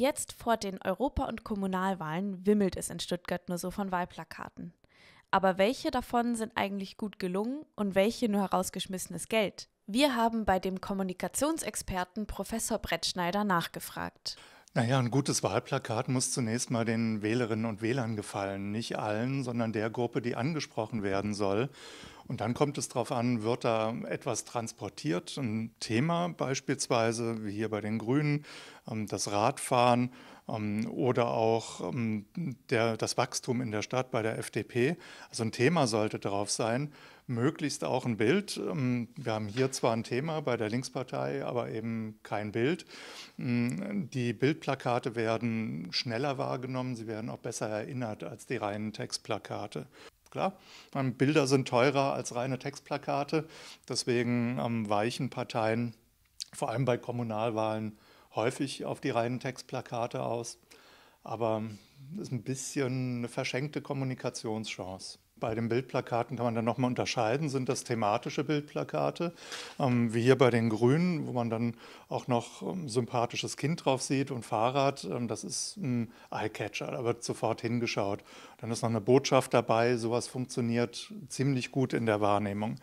Jetzt vor den Europa- und Kommunalwahlen wimmelt es in Stuttgart nur so von Wahlplakaten. Aber welche davon sind eigentlich gut gelungen und welche nur herausgeschmissenes Geld? Wir haben bei dem Kommunikationsexperten Professor Brettschneider nachgefragt. Naja, ein gutes Wahlplakat muss zunächst mal den Wählerinnen und Wählern gefallen. Nicht allen, sondern der Gruppe, die angesprochen werden soll. Und dann kommt es darauf an, wird da etwas transportiert, ein Thema beispielsweise, wie hier bei den Grünen, ähm, das Radfahren ähm, oder auch ähm, der, das Wachstum in der Stadt bei der FDP. Also ein Thema sollte drauf sein, möglichst auch ein Bild. Ähm, wir haben hier zwar ein Thema bei der Linkspartei, aber eben kein Bild. Die Bildplakate werden schneller wahrgenommen, sie werden auch besser erinnert als die reinen Textplakate. Klar, Bilder sind teurer als reine Textplakate, deswegen weichen Parteien vor allem bei Kommunalwahlen häufig auf die reinen Textplakate aus. Aber das ist ein bisschen eine verschenkte Kommunikationschance bei den Bildplakaten kann man dann nochmal unterscheiden, sind das thematische Bildplakate, ähm, wie hier bei den Grünen, wo man dann auch noch ähm, sympathisches Kind drauf sieht und Fahrrad, ähm, das ist ein Eyecatcher, da wird sofort hingeschaut. Dann ist noch eine Botschaft dabei, sowas funktioniert ziemlich gut in der Wahrnehmung.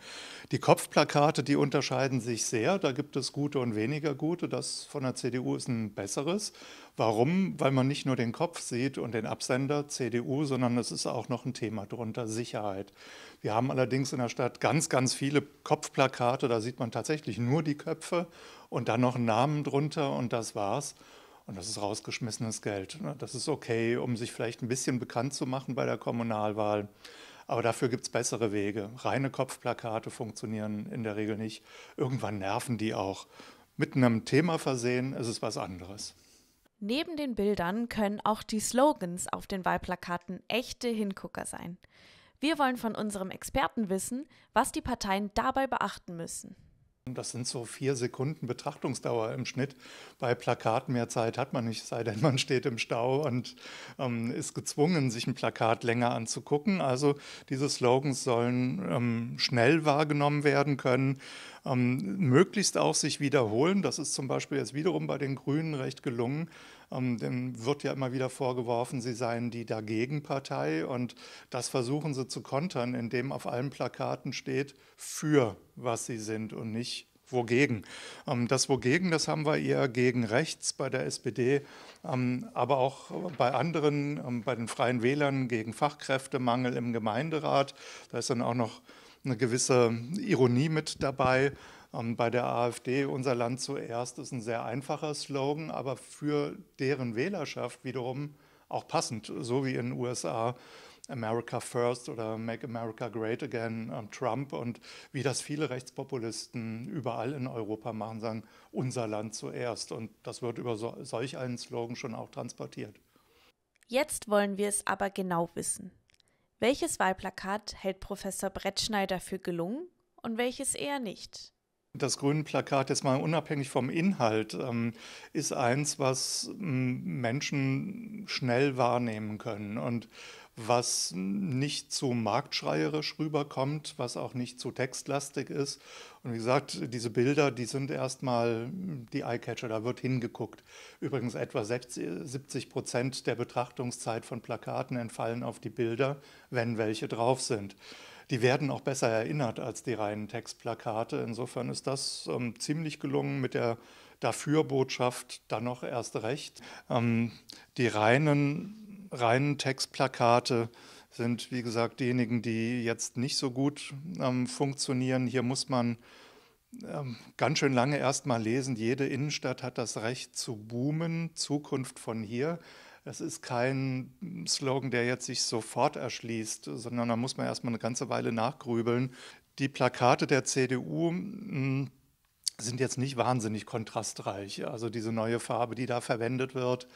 Die Kopfplakate, die unterscheiden sich sehr, da gibt es gute und weniger gute, das von der CDU ist ein besseres. Warum? Weil man nicht nur den Kopf sieht und den Absender CDU, sondern es ist auch noch ein Thema drunter, sich Sicherheit. Wir haben allerdings in der Stadt ganz, ganz viele Kopfplakate, da sieht man tatsächlich nur die Köpfe und dann noch einen Namen drunter und das war's. Und das ist rausgeschmissenes Geld. Ne, das ist okay, um sich vielleicht ein bisschen bekannt zu machen bei der Kommunalwahl. Aber dafür gibt es bessere Wege. Reine Kopfplakate funktionieren in der Regel nicht. Irgendwann nerven die auch. Mit einem Thema versehen ist es was anderes. Neben den Bildern können auch die Slogans auf den Wahlplakaten echte Hingucker sein. Wir wollen von unserem Experten wissen, was die Parteien dabei beachten müssen. Das sind so vier Sekunden Betrachtungsdauer im Schnitt. Bei Plakaten mehr Zeit hat man nicht, sei denn man steht im Stau und ähm, ist gezwungen, sich ein Plakat länger anzugucken. Also diese Slogans sollen ähm, schnell wahrgenommen werden können, ähm, möglichst auch sich wiederholen. Das ist zum Beispiel jetzt wiederum bei den Grünen recht gelungen. Ähm, dem wird ja immer wieder vorgeworfen, sie seien die Dagegenpartei und das versuchen sie zu kontern, indem auf allen Plakaten steht für was sie sind und nicht wogegen. Ähm, das wogegen, das haben wir eher gegen rechts bei der SPD, ähm, aber auch bei anderen, ähm, bei den Freien Wählern gegen Fachkräftemangel im Gemeinderat. Da ist dann auch noch eine gewisse Ironie mit dabei. bei der AfD, unser Land zuerst, ist ein sehr einfacher Slogan, aber für deren Wählerschaft wiederum auch passend, so wie in den USA America First oder Make America Great Again, ähm, Trump und wie das viele Rechtspopulisten überall in Europa machen, sagen, unser Land zuerst. Und das wird über so, solch einen Slogan schon auch transportiert. Jetzt wollen wir es aber genau wissen. Welches Wahlplakat hält Professor Brettschneider für gelungen und welches eher nicht? Das grüne Plakat, jetzt mal unabhängig vom Inhalt, ähm, ist eins, was Menschen schnell wahrnehmen können. Und was nicht zu marktschreierisch rüberkommt, was auch nicht zu textlastig ist. Und wie gesagt, diese Bilder, die sind erstmal die Eyecatcher, da wird hingeguckt. Übrigens etwa 70 Prozent der Betrachtungszeit von Plakaten entfallen auf die Bilder, wenn welche drauf sind. Die werden auch besser erinnert als die reinen Textplakate. Insofern ist das ähm, ziemlich gelungen mit der Dafürbotschaft dann noch erst recht. Ähm, die reinen reinen Textplakate sind, wie gesagt, diejenigen, die jetzt nicht so gut ähm, funktionieren. Hier muss man ähm, ganz schön lange erst mal lesen, jede Innenstadt hat das Recht zu boomen, Zukunft von hier. Das ist kein Slogan, der jetzt sich sofort erschließt, sondern da muss man erst mal eine ganze Weile nachgrübeln. Die Plakate der CDU hm, sind jetzt nicht wahnsinnig kontrastreich. Also diese neue Farbe, die da verwendet wird,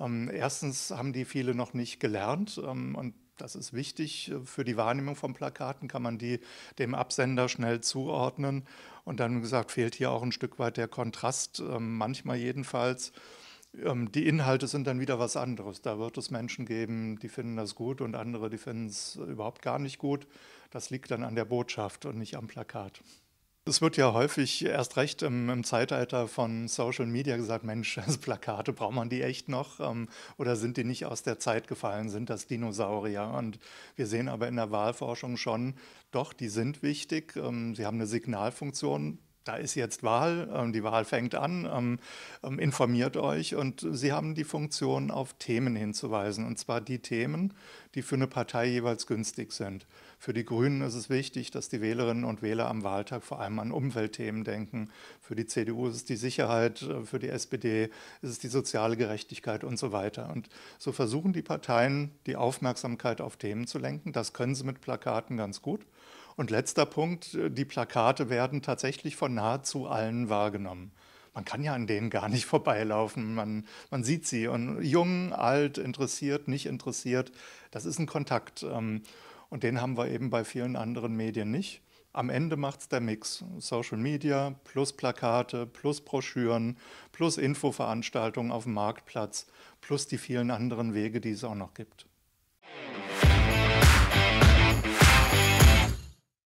ähm, erstens haben die viele noch nicht gelernt ähm, und das ist wichtig äh, für die Wahrnehmung von Plakaten, kann man die dem Absender schnell zuordnen. Und dann, wie gesagt, fehlt hier auch ein Stück weit der Kontrast, ähm, manchmal jedenfalls. Die Inhalte sind dann wieder was anderes. Da wird es Menschen geben, die finden das gut und andere, die finden es überhaupt gar nicht gut. Das liegt dann an der Botschaft und nicht am Plakat. Es wird ja häufig erst recht im, im, Zeitalter von Social Media gesagt, Mensch, also Plakate, braucht man die echt noch? Ähm, oder sind die nicht aus der Zeit gefallen? Sind das Dinosaurier? Und wir sehen aber in der Wahlforschung schon, doch, die sind wichtig. Ähm, sie haben eine Signalfunktion da ist jetzt Wahl, ähm, die Wahl fängt an, ähm, ähm, informiert euch und sie haben die Funktion, auf Themen hinzuweisen, und zwar die Themen, die für eine Partei jeweils günstig sind. Für die Grünen ist es wichtig, dass die Wählerinnen und Wähler am Wahltag vor allem an Umweltthemen denken. Für die CDU ist es die Sicherheit, äh, für die SPD ist es die soziale Gerechtigkeit und so weiter. Und so versuchen die Parteien, die Aufmerksamkeit auf Themen zu lenken. Das können sie mit Plakaten ganz gut. Und letzter Punkt, äh, die Plakate werden tatsächlich von nahezu allen wahrgenommen. Man kann ja an denen gar nicht vorbeilaufen, man, man sieht sie. Und jung, alt, interessiert, nicht interessiert, das ist ein Kontakt. Ähm, und den haben wir eben bei vielen anderen Medien nicht. Am Ende macht es der Mix. Social Media plus Plakate, plus Broschüren, plus Infoveranstaltungen auf dem Marktplatz, plus die vielen anderen Wege, die es auch noch gibt.